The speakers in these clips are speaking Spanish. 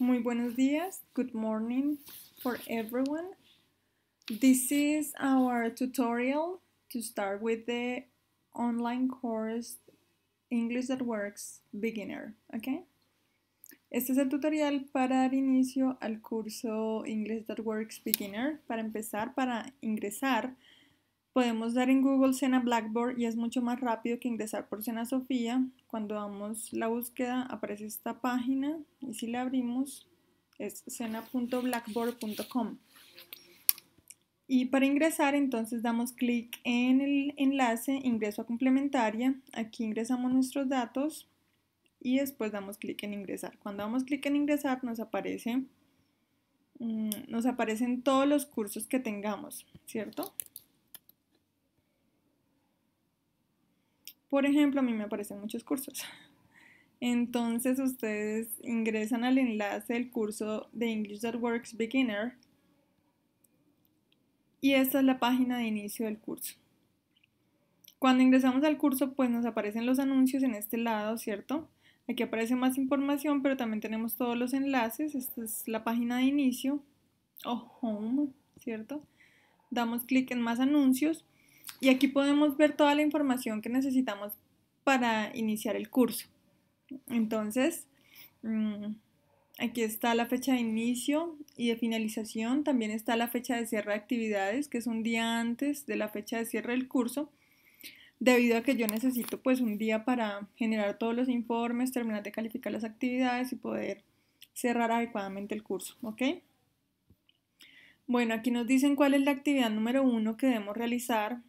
Muy buenos días. Good morning for everyone. This is our tutorial to start with the online course English that Works Beginner, ¿ok? Este es el tutorial para dar inicio al curso English that Works Beginner, para empezar, para ingresar Podemos dar en Google Sena Blackboard y es mucho más rápido que ingresar por Cena Sofía. Cuando damos la búsqueda aparece esta página y si la abrimos es cena.blackboard.com. Y para ingresar entonces damos clic en el enlace ingreso a complementaria. Aquí ingresamos nuestros datos y después damos clic en ingresar. Cuando damos clic en ingresar nos aparece mm, nos aparecen todos los cursos que tengamos, ¿cierto? Por ejemplo, a mí me aparecen muchos cursos. Entonces ustedes ingresan al enlace del curso de English That Works Beginner y esta es la página de inicio del curso. Cuando ingresamos al curso, pues nos aparecen los anuncios en este lado, ¿cierto? Aquí aparece más información, pero también tenemos todos los enlaces. Esta es la página de inicio o home, ¿cierto? Damos clic en más anuncios y aquí podemos ver toda la información que necesitamos para iniciar el curso. Entonces, mm, aquí está la fecha de inicio y de finalización. También está la fecha de cierre de actividades, que es un día antes de la fecha de cierre del curso, debido a que yo necesito pues un día para generar todos los informes, terminar de calificar las actividades y poder cerrar adecuadamente el curso, Bueno, aquí nos dicen cuál es la actividad número uno que debemos realizar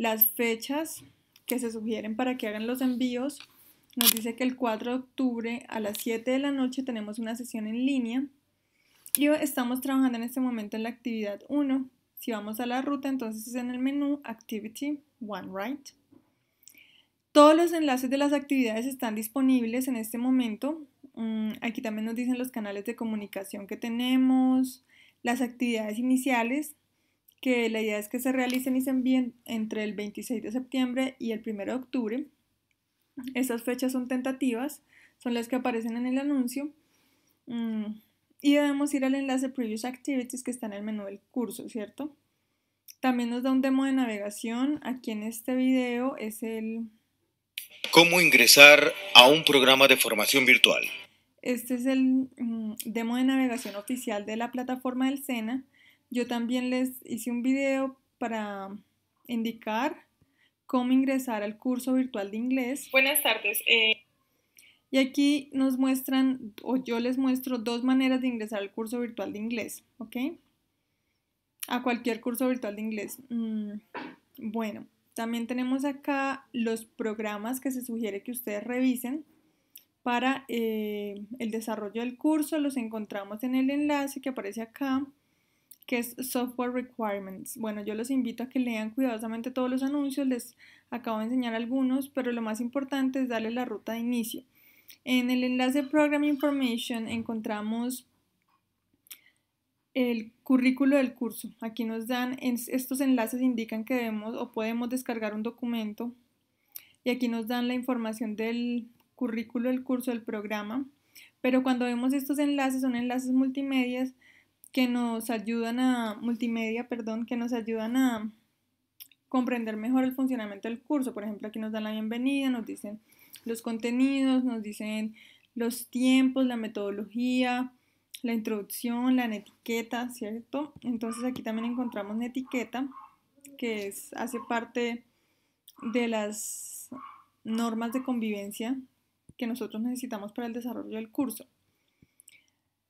las fechas que se sugieren para que hagan los envíos. Nos dice que el 4 de octubre a las 7 de la noche tenemos una sesión en línea y estamos trabajando en este momento en la actividad 1. Si vamos a la ruta, entonces es en el menú Activity One Right. Todos los enlaces de las actividades están disponibles en este momento. Mm, aquí también nos dicen los canales de comunicación que tenemos, las actividades iniciales, que la idea es que se realicen y se envíen entre el 26 de septiembre y el 1 de octubre. Esas fechas son tentativas, son las que aparecen en el anuncio. Mm, y debemos ir al enlace Previous Activities que está en el menú del curso, ¿cierto? También nos da un demo de navegación. Aquí en este video es el... ¿Cómo ingresar a un programa de formación virtual? Este es el mm, demo de navegación oficial de la plataforma del SENA yo también les hice un video para indicar cómo ingresar al curso virtual de inglés. Buenas tardes. Eh, y aquí nos muestran, o yo les muestro dos maneras de ingresar al curso virtual de inglés, ¿ok? A cualquier curso virtual de inglés. Mm, bueno, también tenemos acá los programas que se sugiere que ustedes revisen para eh, el desarrollo del curso. Los encontramos en el enlace que aparece acá que es Software Requirements. Bueno, yo los invito a que lean cuidadosamente todos los anuncios, les acabo de enseñar algunos, pero lo más importante es darle la ruta de inicio. En el enlace Program Information encontramos el currículo del curso. Aquí nos dan, estos enlaces indican que debemos o podemos descargar un documento y aquí nos dan la información del currículo del curso del programa. Pero cuando vemos estos enlaces, son enlaces multimedias, que nos ayudan a, multimedia, perdón, que nos ayudan a comprender mejor el funcionamiento del curso. Por ejemplo, aquí nos dan la bienvenida, nos dicen los contenidos, nos dicen los tiempos, la metodología, la introducción, la etiqueta, ¿cierto? Entonces aquí también encontramos etiqueta, que es, hace parte de las normas de convivencia que nosotros necesitamos para el desarrollo del curso.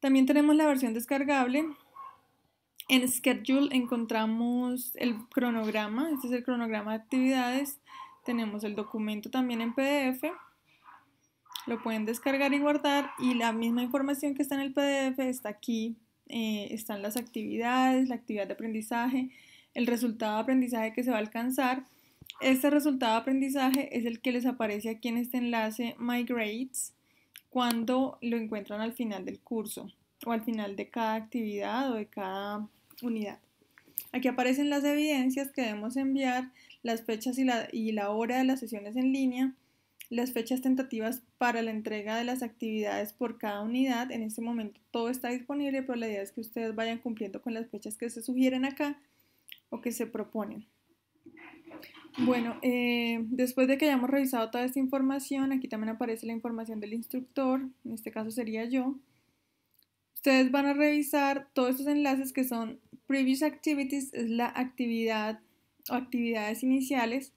También tenemos la versión descargable. En Schedule encontramos el cronograma, este es el cronograma de actividades. Tenemos el documento también en PDF. Lo pueden descargar y guardar y la misma información que está en el PDF está aquí. Eh, están las actividades, la actividad de aprendizaje, el resultado de aprendizaje que se va a alcanzar. Este resultado de aprendizaje es el que les aparece aquí en este enlace My Grades cuando lo encuentran al final del curso o al final de cada actividad o de cada unidad. Aquí aparecen las evidencias que debemos enviar, las fechas y la, hora de las sesiones en línea, las fechas tentativas para la entrega de las actividades por cada unidad. En este momento todo está disponible, pero la idea es que ustedes vayan cumpliendo con las fechas que se sugieren acá o que se proponen. Bueno, eh, después de que hayamos revisado toda esta información, aquí también aparece la información del instructor, en este caso sería yo. Ustedes van a revisar todos estos enlaces que son Previous Activities, es la actividad o actividades iniciales,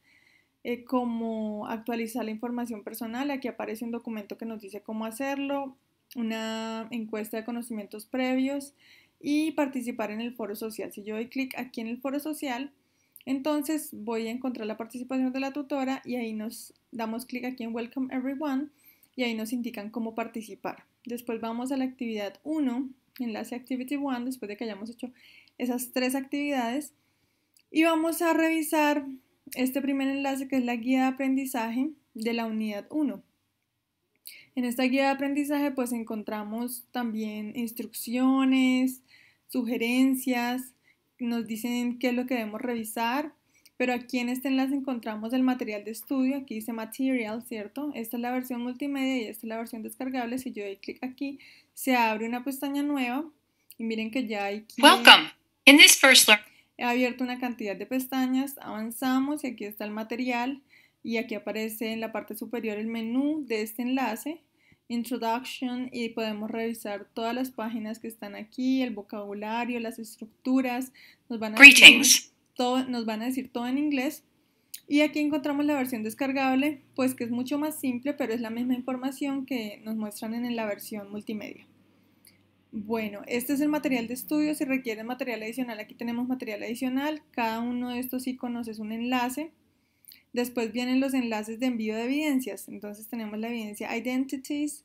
eh, como actualizar la información personal. Aquí aparece un documento que nos dice cómo hacerlo, una encuesta de conocimientos previos y participar en el foro social. Si yo doy clic aquí en el foro social, entonces voy a encontrar la participación de la tutora y ahí nos damos clic aquí en Welcome Everyone y ahí nos indican cómo participar. Después vamos a la actividad 1, enlace Activity 1, después de que hayamos hecho esas tres actividades. Y vamos a revisar este primer enlace que es la guía de aprendizaje de la unidad 1. En esta guía de aprendizaje pues encontramos también instrucciones, sugerencias, nos dicen qué es lo que debemos revisar, pero aquí en este enlace encontramos el material de estudio, aquí dice Material, ¿cierto? Esta es la versión multimedia y esta es la versión descargable. Si yo doy clic aquí, se abre una pestaña nueva y miren que ya hay Welcome. In this first He abierto una cantidad de pestañas, avanzamos y aquí está el material y aquí aparece en la parte superior el menú de este enlace Introduction y podemos revisar todas las páginas que están aquí, el vocabulario, las estructuras, nos van a nos van a decir todo en inglés. Y aquí encontramos la versión descargable, pues que es mucho más simple, pero es la misma información que nos muestran en la versión multimedia. Bueno, este es el material de estudio. Si requieren material adicional, aquí tenemos material adicional. Cada uno de estos iconos es un enlace Después vienen los enlaces de envío de evidencias. Entonces tenemos la evidencia Identities,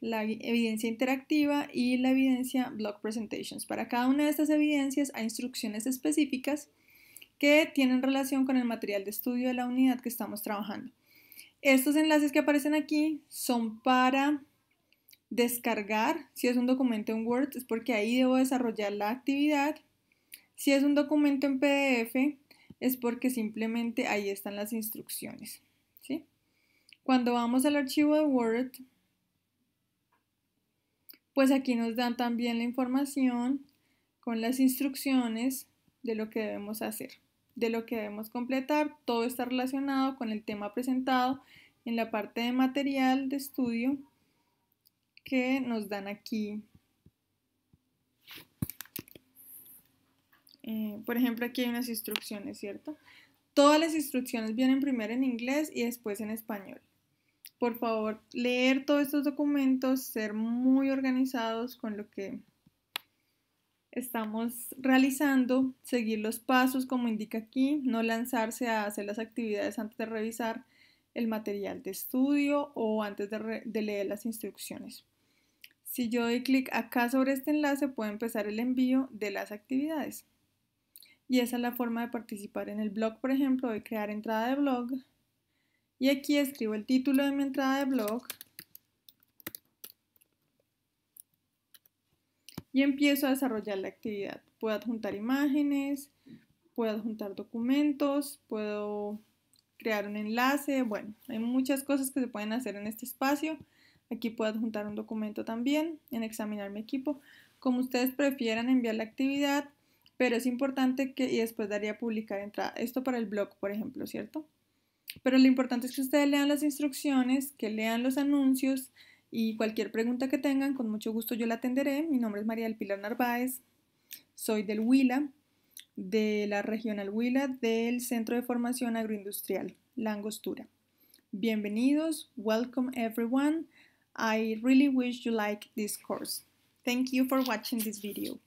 la evidencia interactiva y la evidencia Blog Presentations. Para cada una de estas evidencias hay instrucciones específicas que tienen relación con el material de estudio de la unidad que estamos trabajando. Estos enlaces que aparecen aquí son para descargar. Si es un documento en Word es porque ahí debo desarrollar la actividad. Si es un documento en PDF es porque simplemente ahí están las instrucciones. Cuando vamos al archivo de Word, pues aquí nos dan también la información con las instrucciones de lo que debemos hacer, de lo que debemos completar. Todo está relacionado con el tema presentado en la parte de material de estudio que nos dan aquí Eh, por ejemplo, aquí hay unas instrucciones, ¿cierto? Todas las instrucciones vienen primero en inglés y después en español. Por favor, leer todos estos documentos, ser muy organizados con lo que estamos realizando, seguir los pasos como indica aquí, no lanzarse a hacer las actividades antes de revisar el material de estudio o antes de, leer las instrucciones. Si yo doy clic acá sobre este enlace, puedo empezar el envío de las actividades. Y esa es la forma de participar en el blog, por ejemplo, de crear entrada de blog. Y aquí escribo el título de mi entrada de blog. Y empiezo a desarrollar la actividad. Puedo adjuntar imágenes, puedo adjuntar documentos, puedo crear un enlace. Bueno, hay muchas cosas que se pueden hacer en este espacio. Aquí puedo adjuntar un documento también en examinar mi equipo. Como ustedes prefieran enviar la actividad, pero es importante que, y después daría publicar entrada, esto para el blog, por ejemplo, ¿cierto? Pero lo importante es que ustedes lean las instrucciones, que lean los anuncios y cualquier pregunta que tengan, con mucho gusto yo la atenderé. Mi nombre es María del Pilar Narváez, soy del Huila, de la Regional Huila, del Centro de Formación Agroindustrial, Langostura. Bienvenidos, welcome everyone. I really wish you like this course. Thank you for watching this video.